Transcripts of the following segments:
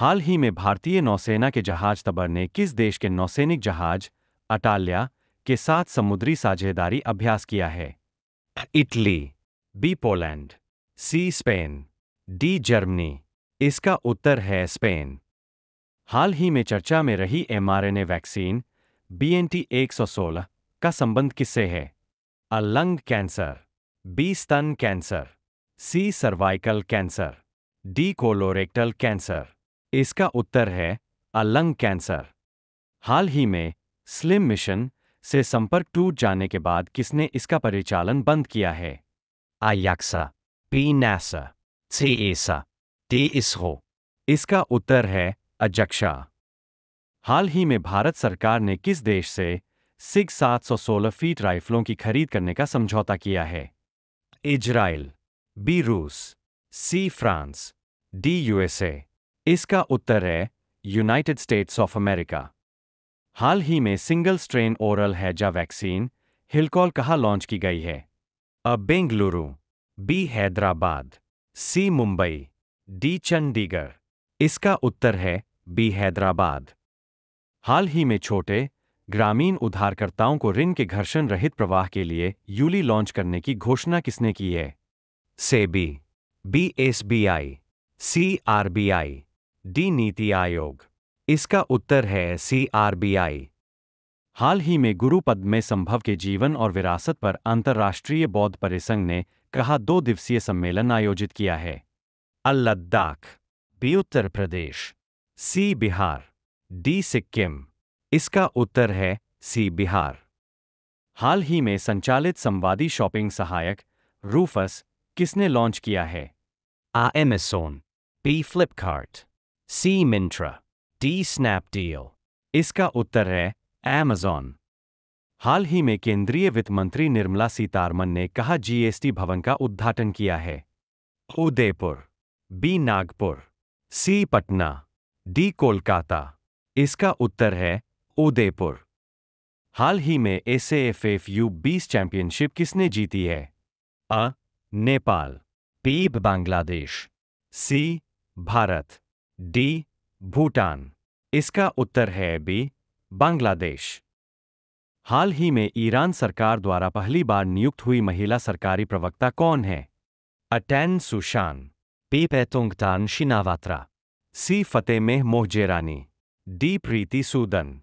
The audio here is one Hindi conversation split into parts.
हाल ही में भारतीय नौसेना के जहाज तबर ने किस देश के नौसैनिक जहाज अटाल्या के साथ समुद्री साझेदारी अभ्यास किया है Italy B Poland C Spain D Germany इसका उत्तर है स्पेन हाल ही में चर्चा में रही एमआरएनए वैक्सीन बीएनटी 116 का संबंध किससे है अ लंग कैंसर बी स्तन cancer C cervical cancer D colorectal cancer इसका उत्तर है अ लंग कैंसर हाल ही में स्लिम मिशन से संपर्क टूट जाने के बाद किसने इसका परिचालन बंद किया है आयाक्सा पी नैसा सी एसा टी इसरो इसका उत्तर है अजक्षा हाल ही में भारत सरकार ने किस देश से सात सौ सोलह फीट राइफलों की खरीद करने का समझौता किया है इजराइल बी रूस सी फ्रांस डी यूएसए इसका उत्तर है यूनाइटेड स्टेट्स ऑफ अमेरिका हाल ही में सिंगल स्ट्रेन ओरल हैजा वैक्सीन हिलकॉल कहाँ लॉन्च की गई है अ Bengaluru B Hyderabad C Mumbai D Chandigarh इसका उत्तर है बी हैदराबाद हाल ही में छोटे ग्रामीण उधारकर्ताओं को ऋण के घर्षण रहित प्रवाह के लिए यूली लॉन्च करने की घोषणा किसने की है SEBI B S B I C R B I D NITI Aayog इसका उत्तर है सी आई हाल ही में गुरुपद में संभव के जीवन और विरासत पर अंतर्राष्ट्रीय बौद्ध परिसंघ ने कहा दो दिवसीय सम्मेलन आयोजित किया है अल Ladakh B Uttar Pradesh C Bihar D Sikkim इसका उत्तर है सी बिहार हाल ही में संचालित संवादी शॉपिंग सहायक रूफस किसने लॉन्च किया है आ Amazon B Flipkart C Myntra D Snapdeal इसका उत्तर है एमेजॉन हाल ही में केंद्रीय वित्त मंत्री निर्मला सीतारमन ने कहा जीएसटी भवन का उद्घाटन किया है Udaipur B Nagpur C Patna D Kolkata इसका उत्तर है उदयपुर हाल ही में एस एफ एफ यू बीस चैंपियनशिप किसने जीती है अ Nepal B Bangladesh C Bharat D Bhutan इसका उत्तर है बी बांग्लादेश हाल ही में ईरान सरकार द्वारा पहली बार नियुक्त हुई महिला सरकारी प्रवक्ता कौन है अटैन सुशान B Paetongtarn Shinawatra C Fatemeh Mohajerani D Preeti Sudan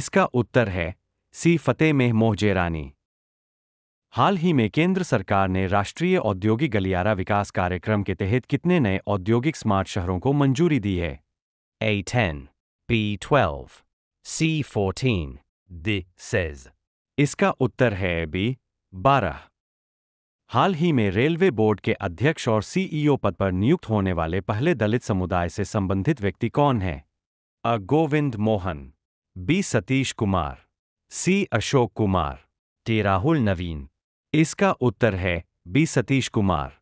इसका उत्तर है सी फतेमेह मोहजेरानी हाल ही में केंद्र सरकार ने राष्ट्रीय औद्योगिक गलियारा विकास कार्यक्रम के तहत कितने नए औद्योगिक स्मार्ट शहरों को मंजूरी दी है A ten B twelve C fourteen D सेज इसका उत्तर है बी बारह हाल ही में रेलवे बोर्ड के अध्यक्ष और सीईओ e पद पर नियुक्त होने वाले पहले दलित समुदाय से संबंधित व्यक्ति कौन है अ Govind Mohan B Satish Kumar C Ashok Kumar D Rahul Naveen इसका उत्तर है बी सतीश कुमार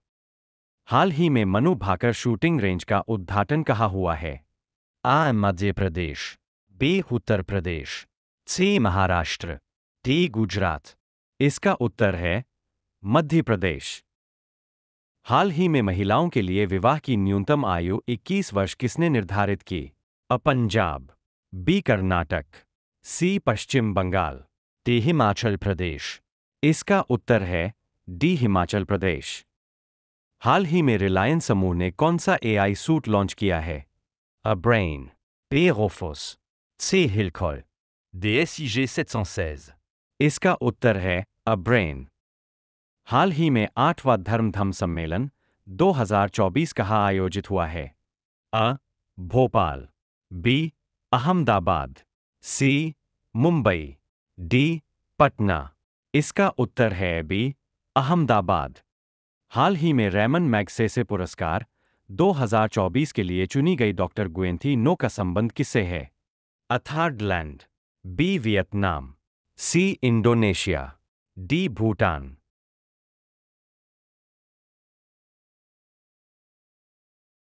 हाल ही में मनु भाकर शूटिंग रेंज का उद्घाटन कहा हुआ है आ Madhya Pradesh B Uttar Pradesh C Maharashtra D Gujarat इसका उत्तर है मध्य प्रदेश हाल ही में महिलाओं के लिए विवाह की न्यूनतम आयु 21 वर्ष किसने निर्धारित की अ Punjab B Karnataka C Paschim Bengal D Himachal प्रदेश इसका उत्तर है डी हिमाचल प्रदेश हाल ही में रिलायंस समूह ने कौन सा एआई सूट लॉन्च किया है a brain bay रोफोस C हिलखॉल D इसका उत्तर है अ ब्रेन हाल ही में आठवां धर्मधम सम्मेलन 2024 कहाँ आयोजित हुआ है अ Bhopal B Ahmedabad C Mumbai D Patna इसका उत्तर है बी अहमदाबाद हाल ही में रैमन मैगसेसे पुरस्कार 2024 के लिए चुनी गई डॉक्टर गुएंथी नो का संबंध किससे है A Thailand B Vietnam C Indonesia D Bhutan